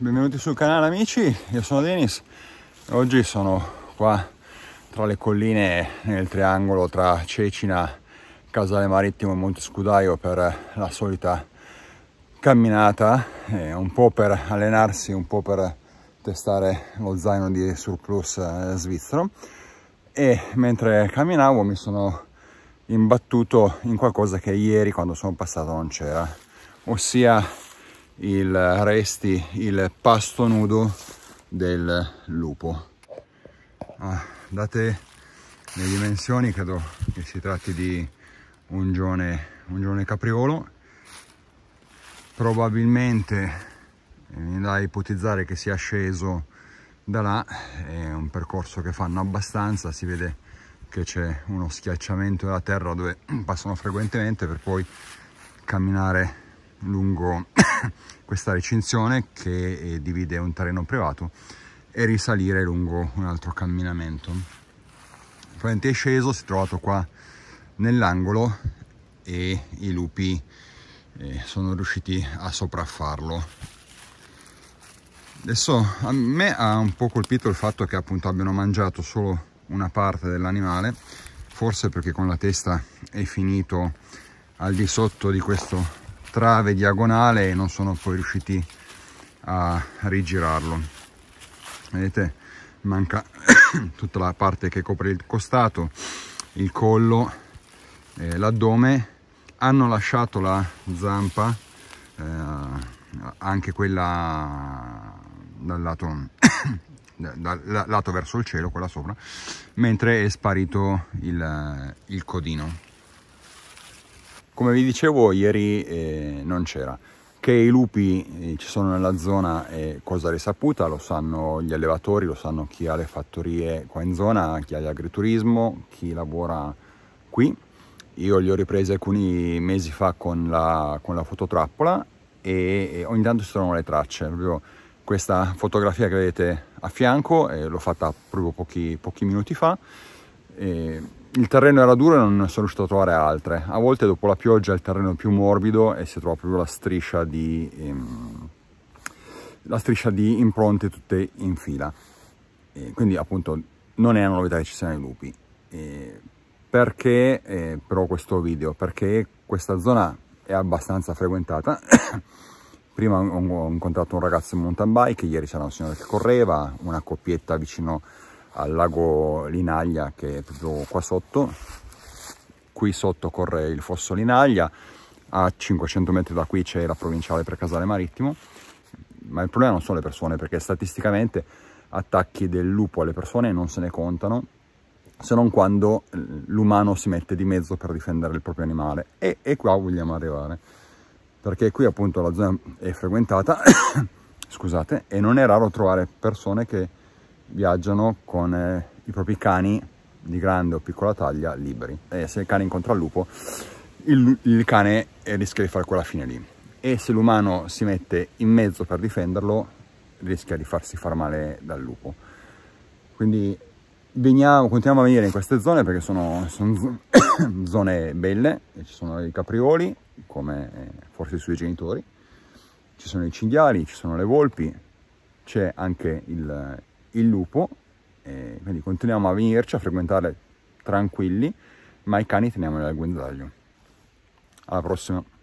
benvenuti sul canale amici, io sono Denis oggi sono qua tra le colline nel triangolo tra Cecina, Casale Marittimo e Monte Scudaio per la solita camminata, eh, un po' per allenarsi, un po' per testare lo zaino di surplus eh, svizzero e mentre camminavo mi sono imbattuto in qualcosa che ieri quando sono passato non c'era, ossia il resti, il pasto nudo del lupo. Ah, date le dimensioni, credo che si tratti di un gione, un gione capriolo, probabilmente mi eh, da ipotizzare che sia sceso da là, è un percorso che fanno abbastanza, si vede che c'è uno schiacciamento della terra dove passano frequentemente per poi camminare lungo questa recinzione che eh, divide un terreno privato e risalire lungo un altro camminamento. Probabilmente è sceso, si è trovato qua nell'angolo e i lupi eh, sono riusciti a sopraffarlo. Adesso a me ha un po' colpito il fatto che appunto abbiano mangiato solo una parte dell'animale, forse perché con la testa è finito al di sotto di questo trave diagonale e non sono poi riusciti a rigirarlo vedete manca tutta la parte che copre il costato il collo eh, l'addome hanno lasciato la zampa eh, anche quella dal lato, dal lato verso il cielo quella sopra mentre è sparito il, il codino come vi dicevo ieri eh, non c'era. Che i lupi eh, ci sono nella zona è cosa risaputa, lo sanno gli allevatori, lo sanno chi ha le fattorie qua in zona, chi ha l'agriturismo, chi lavora qui. Io li ho ripresi alcuni mesi fa con la, con la fototrappola e, e ogni tanto ci sono le tracce. Proprio questa fotografia che vedete a fianco eh, l'ho fatta proprio pochi, pochi minuti fa. Eh, il terreno era duro e non ne sono riuscito a trovare altre. A volte dopo la pioggia il terreno è più morbido e si trova proprio la striscia di, ehm, la striscia di impronte tutte in fila. E quindi appunto non è una novità che ci siano i lupi. E perché eh, però questo video? Perché questa zona è abbastanza frequentata. Prima ho incontrato un ragazzo in mountain bike, ieri c'era un signore che correva, una coppietta vicino a al lago Linaglia che è proprio qua sotto qui sotto corre il fosso Linaglia a 500 metri da qui c'è la provinciale per Casale Marittimo ma il problema non sono le persone perché statisticamente attacchi del lupo alle persone non se ne contano se non quando l'umano si mette di mezzo per difendere il proprio animale e, e qua vogliamo arrivare perché qui appunto la zona è frequentata scusate e non è raro trovare persone che viaggiano con eh, i propri cani di grande o piccola taglia liberi e se il cane incontra il lupo il, il cane rischia di fare quella fine lì e se l'umano si mette in mezzo per difenderlo rischia di farsi far male dal lupo quindi veniamo, continuiamo a venire in queste zone perché sono, sono zone belle ci sono i caprioli come eh, forse i suoi genitori ci sono i cinghiali, ci sono le volpi c'è anche il, il lupo, e quindi continuiamo a venirci, a frequentare tranquilli, ma i cani teniamoli al guinzaglio. Alla prossima!